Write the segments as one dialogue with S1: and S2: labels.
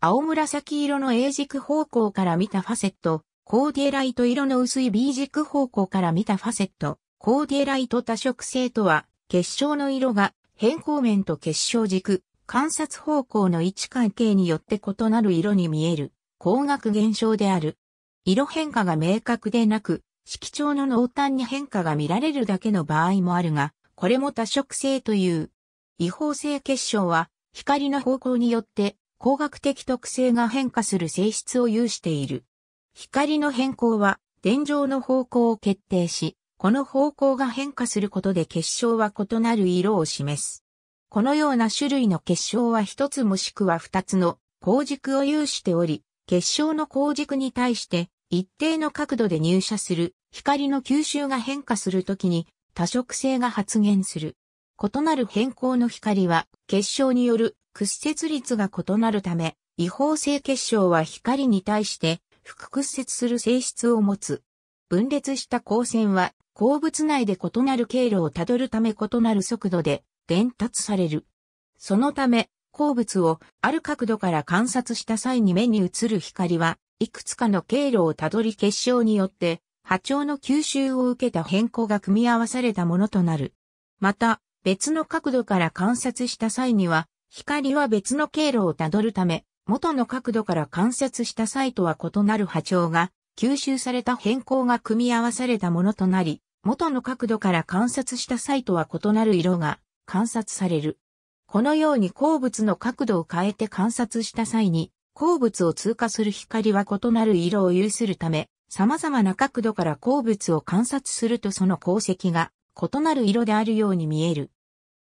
S1: 青紫色の A 軸方向から見たファセット、コーディエライト色の薄い B 軸方向から見たファセット、コーディエライト多色性とは、結晶の色が変更面と結晶軸、観察方向の位置関係によって異なる色に見える、光学現象である。色変化が明確でなく、色調の濃淡に変化が見られるだけの場合もあるが、これも多色性という。違法性結晶は、光の方向によって光学的特性が変化する性質を有している。光の変更は、電状の方向を決定し、この方向が変化することで結晶は異なる色を示す。このような種類の結晶は一つもしくは二つの光軸を有しており、結晶の光軸に対して一定の角度で入射する光の吸収が変化するときに多色性が発現する。異なる変更の光は結晶による屈折率が異なるため、違法性結晶は光に対して複屈折する性質を持つ。分裂した光線は鉱物内で異なる経路をたどるため異なる速度で伝達される。そのため、鉱物をある角度から観察した際に目に映る光はいくつかの経路をたどり結晶によって波長の吸収を受けた変更が組み合わされたものとなる。また、別の角度から観察した際には光は別の経路をたどるため、元の角度から観察した際とは異なる波長が、吸収された変更が組み合わされたものとなり、元の角度から観察した際とは異なる色が観察される。このように鉱物の角度を変えて観察した際に、鉱物を通過する光は異なる色を有するため、様々な角度から鉱物を観察するとその鉱石が異なる色であるように見える。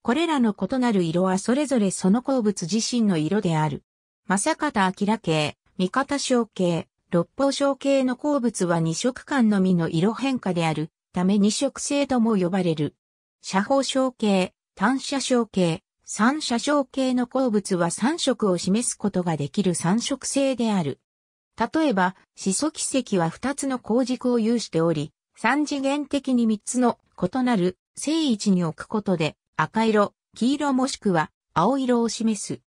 S1: これらの異なる色はそれぞれその鉱物自身の色である。正方明系、三方小系、六方小系の鉱物は二色間のみの色変化であるため二色性とも呼ばれる。斜方小系、単斜小系、三斜小系の鉱物は三色を示すことができる三色性である。例えば、始祖奇跡は二つの鉱軸を有しており、三次元的に三つの異なる正位置に置くことで赤色、黄色もしくは青色を示す。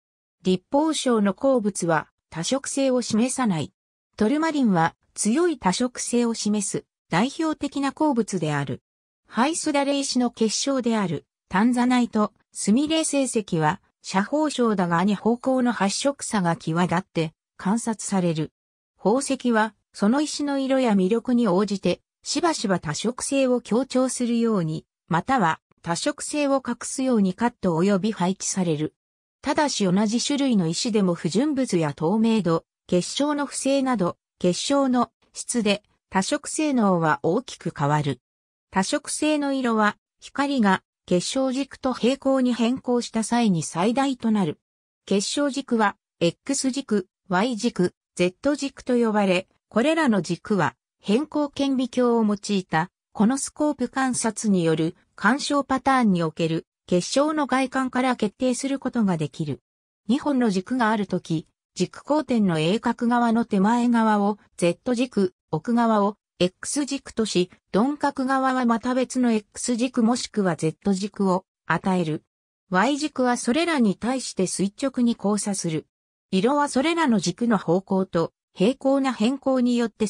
S1: 立法省の鉱物は多色性を示さない。トルマリンは強い多色性を示す代表的な鉱物である。ハイスダレイ氏の結晶であるタンザナイト、スミレ成績は斜方症だがに方向の発色差が際立って観察される。宝石はその石の色や魅力に応じてしばしば多色性を強調するように、または多色性を隠すようにカット及び配置される。ただし同じ種類の石でも不純物や透明度、結晶の不正など、結晶の質で多色性能は大きく変わる。多色性の色は光が結晶軸と平行に変更した際に最大となる。結晶軸は X 軸、Y 軸、Z 軸と呼ばれ、これらの軸は変更顕微鏡を用いたこのスコープ観察による干渉パターンにおける結晶の外観から決定することができる。2本の軸があるとき、軸交点の鋭角側の手前側を Z 軸、奥側を X 軸とし、鈍角側はまた別の X 軸もしくは Z 軸を与える。Y 軸はそれらに対して垂直に交差する。色はそれらの軸の方向と平行な変更によって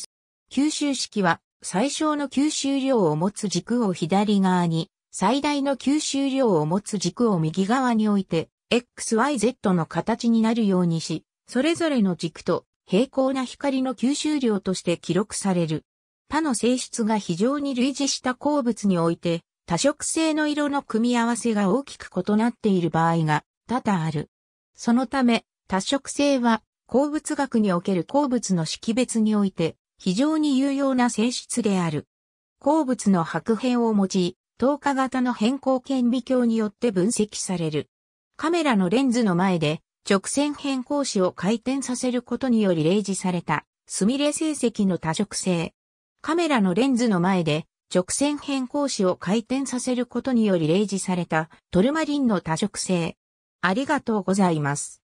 S1: 吸収式は最小の吸収量を持つ軸を左側に最大の吸収量を持つ軸を右側に置いて、XYZ の形になるようにし、それぞれの軸と平行な光の吸収量として記録される。他の性質が非常に類似した鉱物において、多色性の色の組み合わせが大きく異なっている場合が多々ある。そのため、多色性は鉱物学における鉱物の識別において非常に有用な性質である。鉱物の白片を用い、透過型の変光顕微鏡によって分析される。カメラのレンズの前で直線変光子を回転させることにより例示されたスミレ成績の多色性。カメラのレンズの前で直線変光子を回転させることにより例示されたトルマリンの多色性。ありがとうございます。